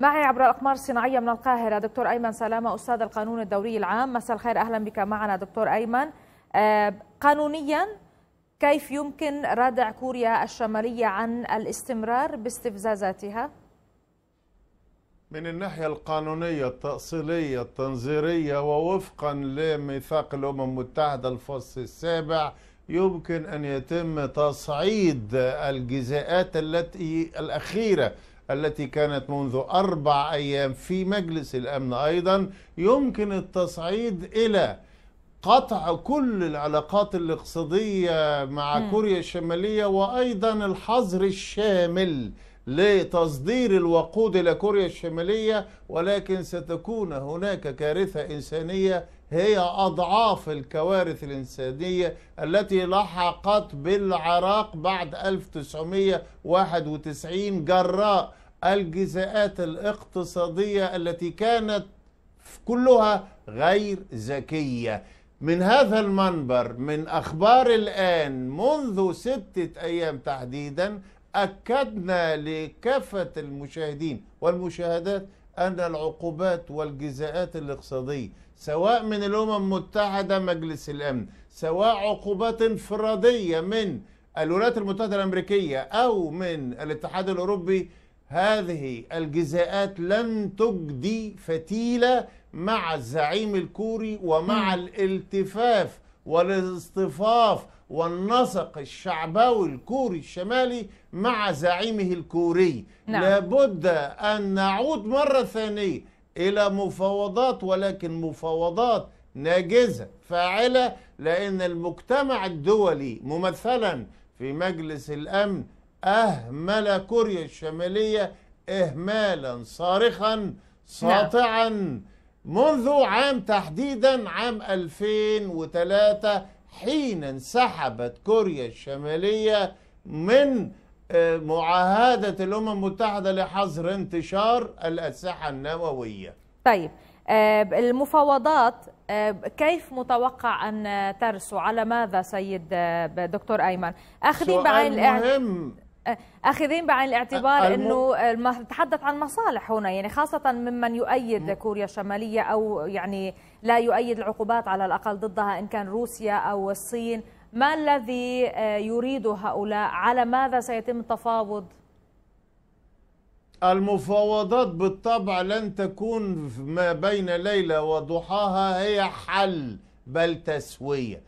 معي عبر الأقمار الصناعية من القاهرة دكتور أيمن سلامة أستاذ القانون الدولي العام مساء الخير أهلا بك معنا دكتور أيمن آه، قانونيا كيف يمكن ردع كوريا الشمالية عن الاستمرار باستفزازاتها؟ من الناحية القانونية التأصيلية التنظيرية ووفقا لميثاق الأمم المتحدة الفصل السابع يمكن أن يتم تصعيد الجزاءات التي الأخيرة التي كانت منذ أربع أيام في مجلس الأمن أيضا يمكن التصعيد إلى قطع كل العلاقات الاقتصادية مع م. كوريا الشمالية وأيضا الحظر الشامل لتصدير الوقود إلى كوريا الشمالية ولكن ستكون هناك كارثة إنسانية هي أضعاف الكوارث الإنسانية التي لحقت بالعراق بعد 1991 جراء الجزاءات الاقتصادية التي كانت كلها غير ذكية من هذا المنبر من أخبار الآن منذ ستة أيام تحديدا أكدنا لكافة المشاهدين والمشاهدات أن العقوبات والجزاءات الاقتصادية سواء من الأمم المتحدة مجلس الأمن سواء عقوبات انفرادية من الولايات المتحدة الأمريكية أو من الاتحاد الأوروبي هذه الجزاءات لن تجدي فتيلة مع الزعيم الكوري ومع الالتفاف والاصطفاف والنسق الشعبوي الكوري الشمالي مع زعيمه الكوري نعم. لابد أن نعود مرة ثانية إلى مفاوضات ولكن مفاوضات ناجزة فاعلة لأن المجتمع الدولي ممثلا في مجلس الأمن أهمل كوريا الشمالية إهمالا صارخا نعم. ساطعا منذ عام تحديدا عام 2003 حين انسحبت كوريا الشمالية من آه، معاهدة الأمم المتحدة لحظر انتشار الأسلحة النووية طيب آه، المفاوضات آه، كيف متوقع أن ترسو على ماذا سيد دكتور أيمن أخذين بعين الإعلام اخذين بعين الاعتبار انه نتحدث عن مصالح هنا يعني خاصه ممن يؤيد كوريا الشماليه او يعني لا يؤيد العقوبات على الاقل ضدها ان كان روسيا او الصين ما الذي آه، يريده هؤلاء على ماذا سيتم التفاوض المفاوضات بالطبع لن تكون ما بين ليله وضحاها هي حل بل تسوية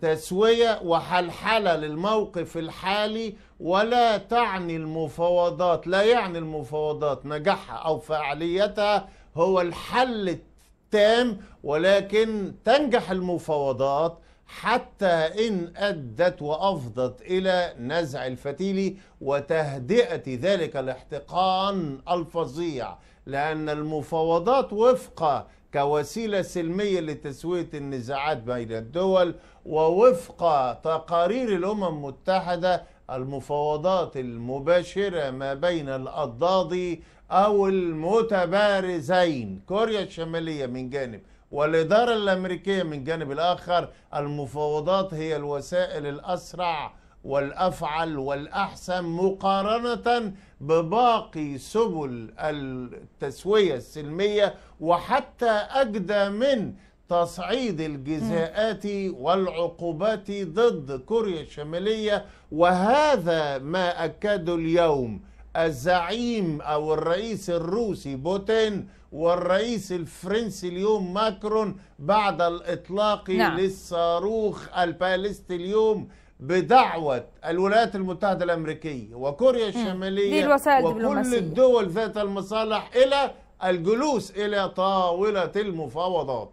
تسوية وحلحلة للموقف الحالي ولا تعني المفاوضات لا يعني المفاوضات نجاحها أو فعاليتها هو الحل التام ولكن تنجح المفاوضات حتى إن أدت وأفضت إلى نزع الفتيل وتهدئة ذلك الاحتقان الفظيع لأن المفاوضات وفق كوسيلة سلمية لتسوية النزاعات بين الدول ووفق تقارير الأمم المتحدة المفاوضات المباشرة ما بين الأضداد أو المتبارزين كوريا الشمالية من جانب والإدارة الأمريكية من جانب الآخر المفاوضات هي الوسائل الأسرع والافعل والاحسن مقارنه بباقي سبل التسويه السلميه وحتى اجدى من تصعيد الجزاءات والعقوبات ضد كوريا الشماليه وهذا ما اكده اليوم الزعيم او الرئيس الروسي بوتين والرئيس الفرنسي اليوم ماكرون بعد الاطلاق نعم. للصاروخ البالستي اليوم بدعوة الولايات المتحدة الأمريكية وكوريا الشمالية وكل الدول ذات المصالح إلى الجلوس إلى طاولة المفاوضات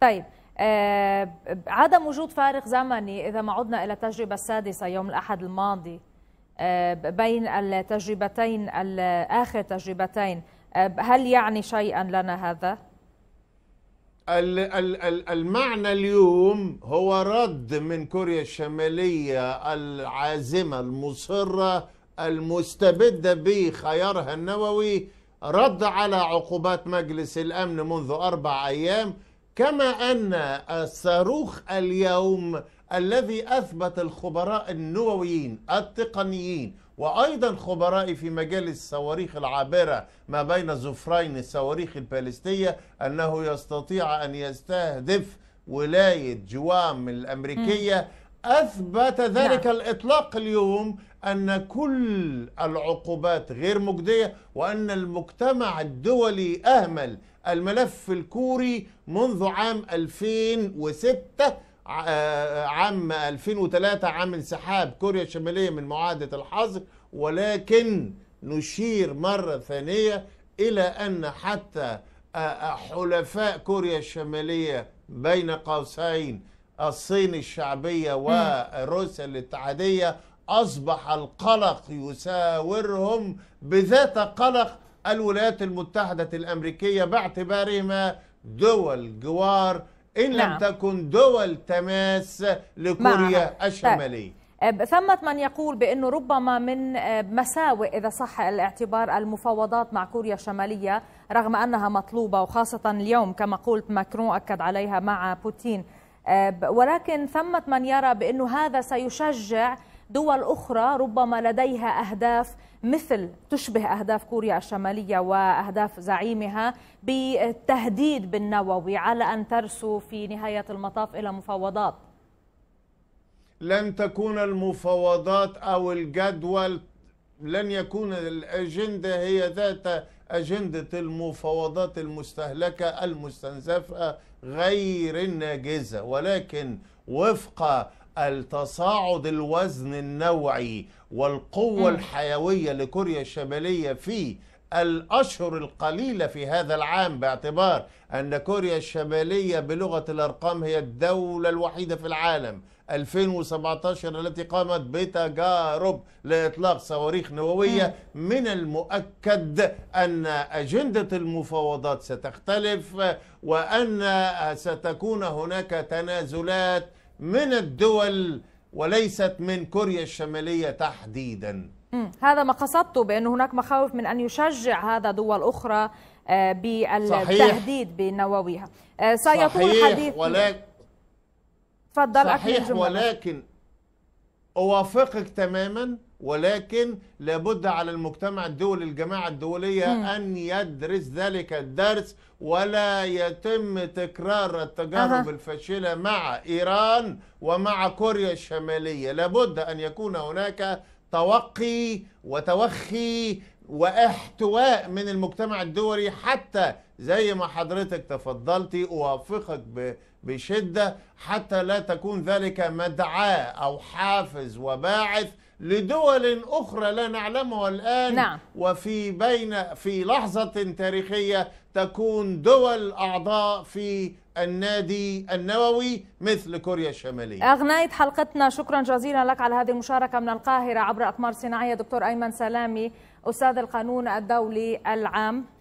طيب آه عدم وجود فارق زمني إذا ما عدنا إلى التجربة السادسة يوم الأحد الماضي آه بين التجربتين آخر تجربتين آه هل يعني شيئا لنا هذا؟ المعنى اليوم هو رد من كوريا الشمالية العازمة المصرة المستبدة بخيارها النووي رد على عقوبات مجلس الأمن منذ أربع أيام كما أن الصاروخ اليوم الذي أثبت الخبراء النوويين التقنيين وأيضا خبراء في مجال الصواريخ العابرة ما بين زفرين الصواريخ البالستية أنه يستطيع أن يستهدف ولاية جوام الأمريكية أثبت ذلك نعم. الإطلاق اليوم أن كل العقوبات غير مجدية وأن المجتمع الدولي أهمل الملف الكوري منذ عام 2006 آه، آه، عام 2003 عام انسحاب كوريا الشمالية من معاهدة الحظر ولكن نشير مرة ثانية إلى أن حتى آه، حلفاء كوريا الشمالية بين قوسين الصين الشعبية وروسيا الاتحادية أصبح القلق يساورهم بذات قلق الولايات المتحدة الأمريكية باعتبارهما دول جوار إن لم نعم. تكن دول تماس لكوريا طيب. الشمالية طيب. ثمة من يقول بأنه ربما من مساوئ إذا صح الاعتبار المفاوضات مع كوريا الشمالية رغم أنها مطلوبة وخاصة اليوم كما قلت ماكرون أكد عليها مع بوتين ولكن ثمة من يرى بأنه هذا سيشجع دول أخرى ربما لديها أهداف مثل تشبه أهداف كوريا الشمالية وأهداف زعيمها بالتهديد بالنووي على أن ترسو في نهاية المطاف إلى مفاوضات لن تكون المفاوضات أو الجدول لن يكون الأجندة هي ذات أجندة المفاوضات المستهلكة المستنزفة غير الناجزة ولكن وفق التصاعد الوزن النوعي والقوة م. الحيوية لكوريا الشمالية في الأشهر القليلة في هذا العام باعتبار أن كوريا الشمالية بلغة الأرقام هي الدولة الوحيدة في العالم 2017 التي قامت بتجارب لإطلاق صواريخ نووية من المؤكد أن أجندة المفاوضات ستختلف وأن ستكون هناك تنازلات من الدول وليست من كوريا الشمالية تحديدا هذا ما قصدته بأن هناك مخاوف من أن يشجع هذا دول أخرى آه، بالتهديد بنوويها آه، سيطول حديث ولكن تفضل صحيح ولكن أوافقك تماما ولكن لابد على المجتمع الدولي الجماعة الدولية م. أن يدرس ذلك الدرس ولا يتم تكرار التجارب أه. الفاشلة مع إيران ومع كوريا الشمالية لابد أن يكون هناك توقي وتوخي واحتواء من المجتمع الدولي حتى زي ما حضرتك تفضلتي اوافقك بشده حتى لا تكون ذلك مدعاه او حافز وباعث لدول أخرى لا نعلمها الآن نعم. وفي بين في لحظة تاريخية تكون دول أعضاء في النادي النووي مثل كوريا الشمالية أغنيت حلقتنا شكرا جزيلا لك على هذه المشاركة من القاهرة عبر أقمار صناعية دكتور أيمن سلامي أستاذ القانون الدولي العام